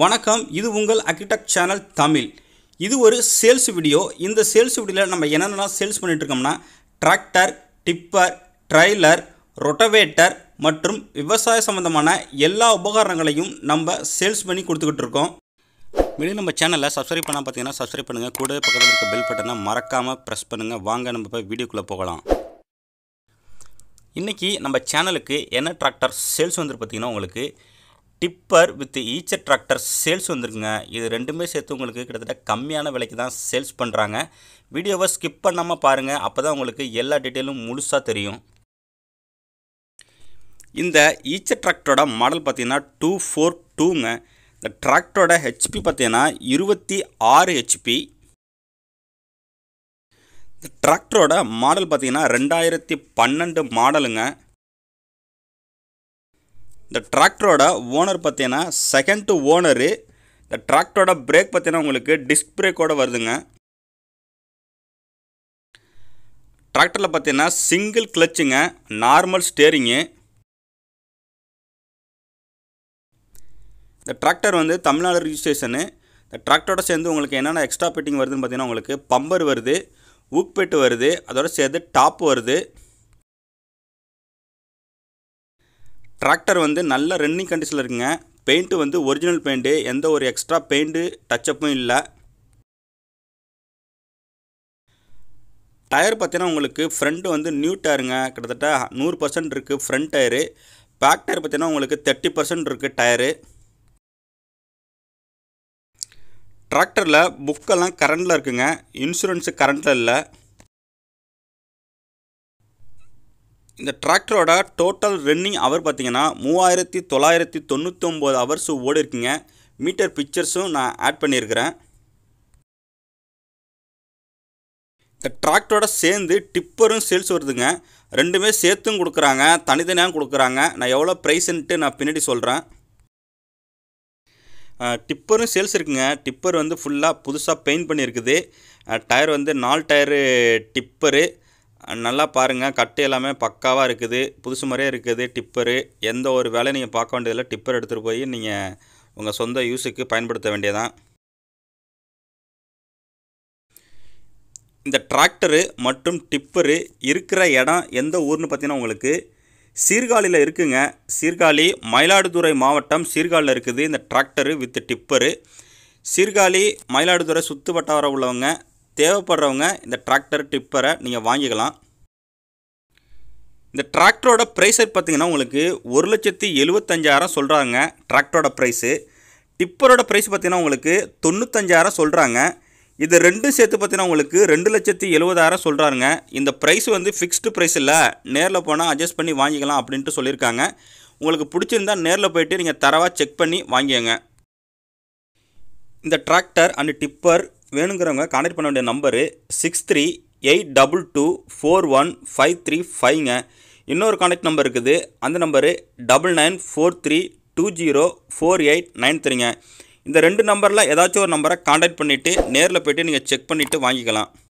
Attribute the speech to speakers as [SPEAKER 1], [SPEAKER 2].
[SPEAKER 1] வணக்கம் இது உங்கள் அக்கிடெக்ட் சேனல் தமிழ் இது ஒரு சேல்ஸ் வீடியோ இந்த சேல்ஸ் வீடியோவில் நம்ம என்னென்னா சேல்ஸ் பண்ணிகிட்ருக்கோம்னா டிராக்டர் டிப்பர் ட்ரைலர் ரொட்டவேட்டர் மற்றும் விவசாய சம்மந்தமான எல்லா உபகரணங்களையும் நம்ம சேல்ஸ் பண்ணி கொடுத்துக்கிட்டு இருக்கோம் வெளியே நம்ம சேனலில் சப்ஸ்கிரைப் பண்ணால் பார்த்தீங்கன்னா சப்ஸ்கிரைப் பண்ணுங்கள் கூட பக்கத்தில் இருக்க பெல் பட்டனை மறக்காமல் ப்ரெஸ் பண்ணுங்கள் வாங்க நம்ம போய் வீடியோக்குள்ளே போகலாம் இன்றைக்கி நம்ம சேனலுக்கு என்ன டிராக்டர் சேல்ஸ் வந்துட்டு பார்த்திங்கன்னா உங்களுக்கு tipper with Eicher tractor sales வந்துருக்குங்க இது ரெண்டுமே சேர்த்து உங்களுக்கு கிட்டத்தட்ட கம்மியான விலைக்கு தான் சேல்ஸ் பண்ணுறாங்க வீடியோவை ஸ்கிப் பண்ணாமல் பாருங்கள் அப்போ தான் உங்களுக்கு எல்லா டீட்டெயிலும் முழுசாக தெரியும் இந்த ஈச்சர் டிராக்டரோட மாடல் பார்த்திங்கன்னா டூ ஃபோர் டூங்க இந்த டிராக்டரோட ஹெச்பி பார்த்திங்கன்னா இருபத்தி ஆறு ஹெச்பி இந்த டிராக்டரோட மாடல் பார்த்திங்கன்னா ரெண்டாயிரத்தி பன்னெண்டு மாடலுங்க இந்த டிராக்டரோட ஓனர் பார்த்தீங்கன்னா செகண்ட் டு ஓனரு இந்த டிராக்டரோட பிரேக் பார்த்தீங்கன்னா உங்களுக்கு டிஸ்க் பிரேக்கோடு வருதுங்க டிராக்டரில் பார்த்தீங்கன்னா சிங்கிள் கிளச்சுங்க நார்மல் ஸ்டேரிங்கு இந்த டிராக்டர் வந்து தமிழ்நாடு ரிஜிஸ்ட்ரேஷனு இந்த டிராக்டரோட சேர்ந்து உங்களுக்கு என்னென்ன எக்ஸ்ட்ரா பெட்டிங் வருதுன்னு பார்த்தீங்கன்னா உங்களுக்கு பம்பர் வருது ஊக் பெட்டு வருது அதோட சேர்ந்து டாப் வருது டிராக்டர் வந்து நல்ல ரன்னிங் கண்டிஷனில் இருக்குங்க பெயிண்ட்டு வந்து ஒரிஜினல் பெயிண்ட்டு எந்த ஒரு எக்ஸ்ட்ரா பெயிண்ட்டு டச்சப்பும் இல்லை டயர் பார்த்தீங்கன்னா உங்களுக்கு ஃப்ரண்ட்டு வந்து நியூ டயருங்க கிட்டத்தட்ட நூறு பர்சன்ட் இருக்குது ஃப்ரண்ட் டயரு பேக் டயர் பார்த்தீங்கன்னா உங்களுக்கு தேர்ட்டி பர்சன்ட் இருக்குது டயரு டிராக்டரில் புக்கெல்லாம் கரண்டில் இருக்குங்க இன்சூரன்ஸு கரண்டில் இல்லை இந்த டிராக்டரோட டோட்டல் ரன்னிங் அவர் பார்த்தீங்கன்னா மூவாயிரத்தி தொள்ளாயிரத்தி தொண்ணூற்றி ஒம்பது ஹவர்ஸ் ஓடி இருக்குங்க மீட்டர் பிக்சர்ஸும் நான் ஆட் பண்ணியிருக்கிறேன் இந்த டிராக்டரோட சேர்ந்து டிப்பரும் சேல்ஸ் வருதுங்க ரெண்டுமே சேர்த்தும் கொடுக்குறாங்க தனித்தனியாக கொடுக்குறாங்க நான் எவ்வளோ ப்ரைஸ்ன்ட்டு நான் பின்னாடி சொல்கிறேன் டிப்பரும் சேல்ஸ் இருக்குங்க டிப்பர் வந்து ஃபுல்லாக புதுசாக பெயிண்ட் பண்ணியிருக்குது டயர் வந்து நாலு டயரு டிப்பரு நல்லா பாருங்கள் கட்டு எல்லாமே பக்காவாக இருக்குது புதுசு மாதிரியே இருக்குது டிப்பரு எந்த ஒரு வேலையும் நீங்கள் பார்க்க வேண்டியதில்லை டிப்பர் எடுத்துகிட்டு போய் நீங்கள் உங்கள் சொந்த யூஸுக்கு பயன்படுத்த வேண்டியதான் இந்த டிராக்டரு மற்றும் டிப்பரு இருக்கிற இடம் எந்த ஊர்னு பார்த்தீங்கன்னா உங்களுக்கு சீர்காழியில் இருக்குங்க சீர்காழி மயிலாடுதுறை மாவட்டம் சீர்காழியில் இருக்குது இந்த tractor with tipper Sirkazhi Mayiladuthurai சுற்று வட்டாரம் உள்ளவங்க தேவைப்படுறவங்க இந்த டிராக்டர் டிப்பரை நீங்கள் வாங்கிக்கலாம் இந்த டிராக்டரோட ப்ரைஸை பார்த்தீங்கன்னா உங்களுக்கு ஒரு லட்சத்தி எழுபத்தஞ்சாயிரம் சொல்கிறாங்க டிராக்டரோட ப்ரைஸு டிப்பரோட ப்ரைஸ் பார்த்திங்கன்னா உங்களுக்கு தொண்ணூத்தஞ்சாயிரம் சொல்கிறாங்க இது ரெண்டும் சேர்த்து பார்த்தீங்கன்னா உங்களுக்கு ரெண்டு லட்சத்தி எழுபதாயிரம் சொல்கிறாருங்க இந்த ப்ரைஸ் வந்து ஃபிக்ஸ்டு ப்ரைஸ் இல்லை நேரில் போனால் அட்ஜஸ்ட் பண்ணி வாங்கிக்கலாம் அப்படின்ட்டு சொல்லியிருக்காங்க உங்களுக்கு பிடிச்சிருந்தா நேரில் போயிட்டு நீங்கள் தரவாக செக் பண்ணி வாங்கிங்க இந்த டிராக்டர் அண்டு டிப்பர் வேணுங்கிறவங்க கனெக்ட் பண்ண வேண்டிய number six three eight double two four one five three ஃபைவ்ங்க இன்னொரு கான்டெக்ட் நம்பர் இருக்குது அந்த number double nine four three two zero four eight nine த்ரீங்க இந்த ரெண்டு நம்பரில் ஏதாச்சும் ஒரு நம்பரை கான்டாக்ட் பண்ணிவிட்டு நேரில் போய்ட்டு நீங்கள் செக் பண்ணிவிட்டு வாங்கிக்கலாம்